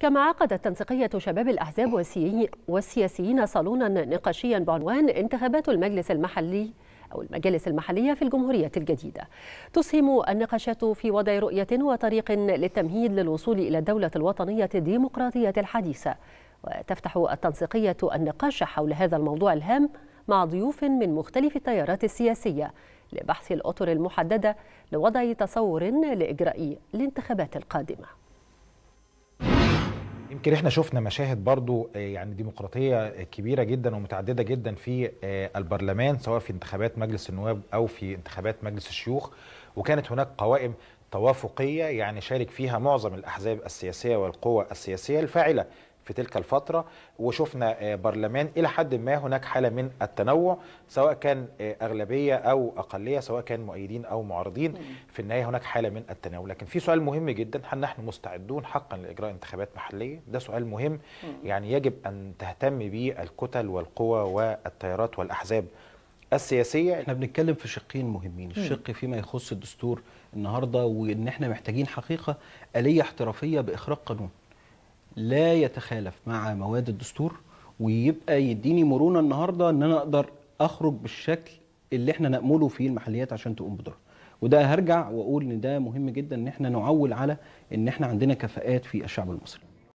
كما عقدت تنسيقية شباب الأحزاب والسياسيين صالونا نقاشيا بعنوان انتخابات المجلس المحلي أو المجالس المحلية في الجمهورية الجديدة تسهم النقاشات في وضع رؤية وطريق للتمهيد للوصول إلى الدولة الوطنية الديمقراطية الحديثة وتفتح التنسيقية النقاش حول هذا الموضوع الهام مع ضيوف من مختلف التيارات السياسية لبحث الأطر المحددة لوضع تصور لإجراء الانتخابات القادمة يمكن احنا شفنا مشاهد برضو آه، يعني ديمقراطيه كبيره جدا ومتعدده جدا في آه، البرلمان سواء في انتخابات مجلس النواب او في انتخابات مجلس الشيوخ وكانت هناك قوائم توافقيه يعني شارك فيها معظم الاحزاب السياسيه والقوى السياسيه الفاعله في تلك الفترة وشفنا آه، برلمان إلى حد ما هناك حالة من التنوع سواء كان آه، أغلبية أو أقلية سواء كان مؤيدين أو معارضين في النهاية هناك حالة من التناول لكن في سؤال مهم جدا هل نحن مستعدون حقا لإجراء انتخابات محلية ده سؤال مهم يعني يجب أن تهتم به الكتل والقوى والتيارات والأحزاب السياسية احنا بنتكلم في شقين مهمين الشق فيما يخص الدستور النهاردة وإن احنا محتاجين حقيقة آلية احترافية بإخراج قانون لا يتخالف مع مواد الدستور ويبقى يديني مرونه النهارده ان انا اقدر اخرج بالشكل اللي احنا نامله فيه المحليات عشان تقوم بدورها وده هرجع واقول ان ده مهم جدا ان احنا نعول على ان احنا عندنا كفاءات في الشعب المصري